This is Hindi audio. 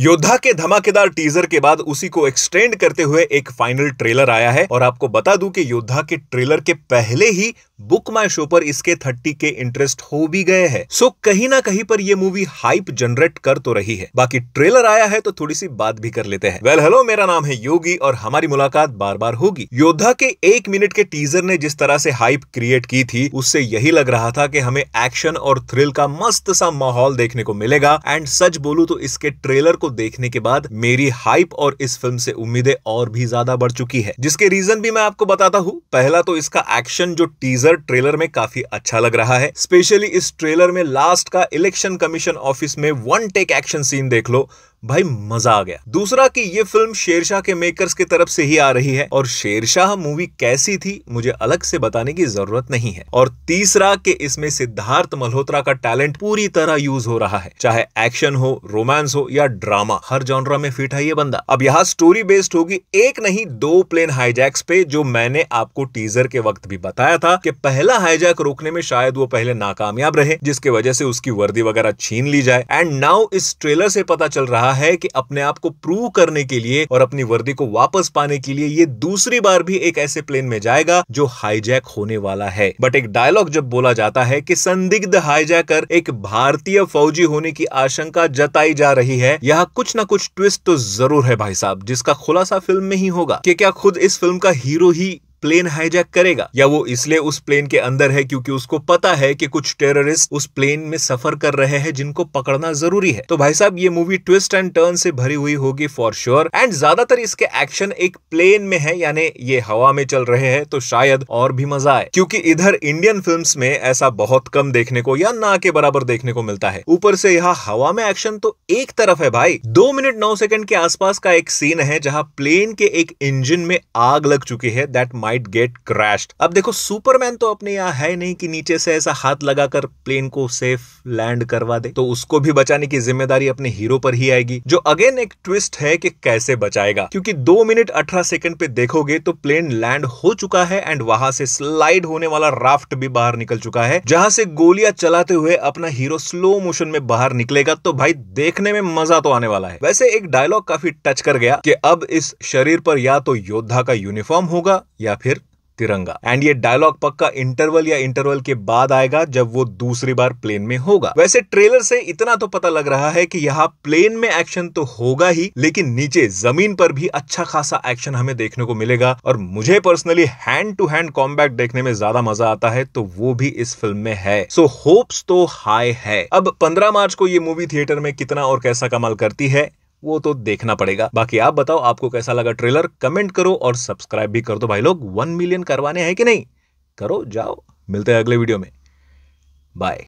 योद्धा के धमाकेदार टीजर के बाद उसी को एक्सटेंड करते हुए एक फाइनल ट्रेलर आया है और आपको बता दूं कि योद्धा के ट्रेलर के पहले ही बुक माई शो पर इसके थर्टी के इंटरेस्ट हो भी गए हैं सो so, कहीं ना कहीं पर ये मूवी हाइप जनरेट कर तो रही है बाकी ट्रेलर आया है तो थोड़ी सी बात भी कर लेते हैं वेल well, हेलो मेरा नाम है योगी और हमारी मुलाकात बार बार होगी योद्धा के एक मिनट के टीजर ने जिस तरह से हाइप क्रिएट की थी उससे यही लग रहा था कि हमें एक्शन और थ्रिल का मस्त सा माहौल देखने को मिलेगा एंड सच बोलू तो इसके ट्रेलर को देखने के बाद मेरी हाइप और इस फिल्म से उम्मीदें और भी ज्यादा बढ़ चुकी है जिसके रीजन भी मैं आपको बताता हूँ पहला तो इसका एक्शन जो टीजर टीजर ट्रेलर में काफी अच्छा लग रहा है स्पेशली इस ट्रेलर में लास्ट का इलेक्शन कमीशन ऑफिस में वन टेक एक्शन सीन देख लो भाई मजा आ गया दूसरा कि ये फिल्म शेरशाह के मेकर्स की तरफ से ही आ रही है और शेरशाह मूवी कैसी थी मुझे अलग से बताने की जरूरत नहीं है और तीसरा कि इसमें सिद्धार्थ मल्होत्रा का टैलेंट पूरी तरह यूज हो रहा है चाहे एक्शन हो रोमांस हो या ड्रामा हर जॉनरा में फिट है ये बंदा अब यहाँ स्टोरी बेस्ड होगी एक नहीं दो प्लेन हाईजैक्स पे जो मैंने आपको टीजर के वक्त भी बताया था कि पहला हाईजैक रोकने में शायद वो पहले नाकामयाब रहे जिसकी वजह से उसकी वर्दी वगैरह छीन ली जाए एंड नाउ इस ट्रेलर से पता चल रहा रहा है कि अपने आप को प्रूव करने के लिए और अपनी वर्दी को वापस पाने के लिए ये दूसरी बार भी एक ऐसे प्लेन में जाएगा जो हाईजैक होने वाला है बट एक डायलॉग जब बोला जाता है कि संदिग्ध हाईजैकर एक भारतीय फौजी होने की आशंका जताई जा रही है यह कुछ ना कुछ ट्विस्ट तो जरूर है भाई साहब जिसका खुलासा फिल्म में ही होगा कि क्या खुद इस फिल्म का हीरो ही प्लेन हाईजैक करेगा या वो इसलिए उस प्लेन के अंदर है क्योंकि उसको पता है कि कुछ टेररिस्ट उस प्लेन में सफर कर रहे हैं जिनको पकड़ना जरूरी है तो भाई साहब ये मूवी ट्विस्ट एंड टर्न से भरी हुई होगी फॉर श्योर एंड ज्यादातर इसके एक्शन एक प्लेन में है यानी ये हवा में चल रहे हैं तो शायद और भी मजा आए क्योंकि इधर इंडियन फिल्म में ऐसा बहुत कम देखने को या ना के बराबर देखने को मिलता है ऊपर से यहाँ हवा में एक्शन तो एक तरफ है भाई दो मिनट नौ सेकंड के आसपास का एक सीन है जहाँ प्लेन के एक इंजन में आग लग चुकी है दैट माइट गेट क्रैश्ड अब देखो सुपरमैन तो अपने यहाँ है नहीं कि नीचे से ऐसा हाथ लगाकर प्लेन को सेफ लैंड करवा दे तो उसको भी बचाने की जिम्मेदारी अपने हीरो पर ही आएगी जो अगेन एक ट्विस्ट है कि कैसे बचाएगा क्योंकि दो मिनट अठारह सेकंड पे देखोगे तो प्लेन लैंड हो चुका है एंड वहां से स्लाइड होने वाला राफ्ट भी बाहर निकल चुका है जहां से गोलियां चलाते हुए अपना हीरो स्लो मोशन में बाहर निकलेगा तो भाई देखने में मजा तो आने वाला है वैसे एक डायलॉग काफी टच कर गया कि अब इस शरीर पर या तो योद्धा का यूनिफॉर्म होगा या फिर तिरंगा एंड ये डायलॉग पक्का इंटरवल या इंटरवल के बाद आएगा जब वो दूसरी बार प्लेन में होगा वैसे ट्रेलर से इतना तो पता लग रहा है कि यहाँ प्लेन में एक्शन तो होगा ही लेकिन नीचे जमीन पर भी अच्छा खासा एक्शन हमें देखने को मिलेगा और मुझे personally hand to hand combat देखने में ज्यादा मजा आता है तो वो भी इस फिल्म में है सो so, होप्स तो हाई है अब पंद्रह मार्च को ये मूवी थिएटर में कितना और कैसा कमाल करती है वो तो देखना पड़ेगा बाकी आप बताओ आपको कैसा लगा ट्रेलर कमेंट करो और सब्सक्राइब भी कर दो भाई लोग वन मिलियन करवाने हैं कि नहीं करो जाओ मिलते हैं अगले वीडियो में बाय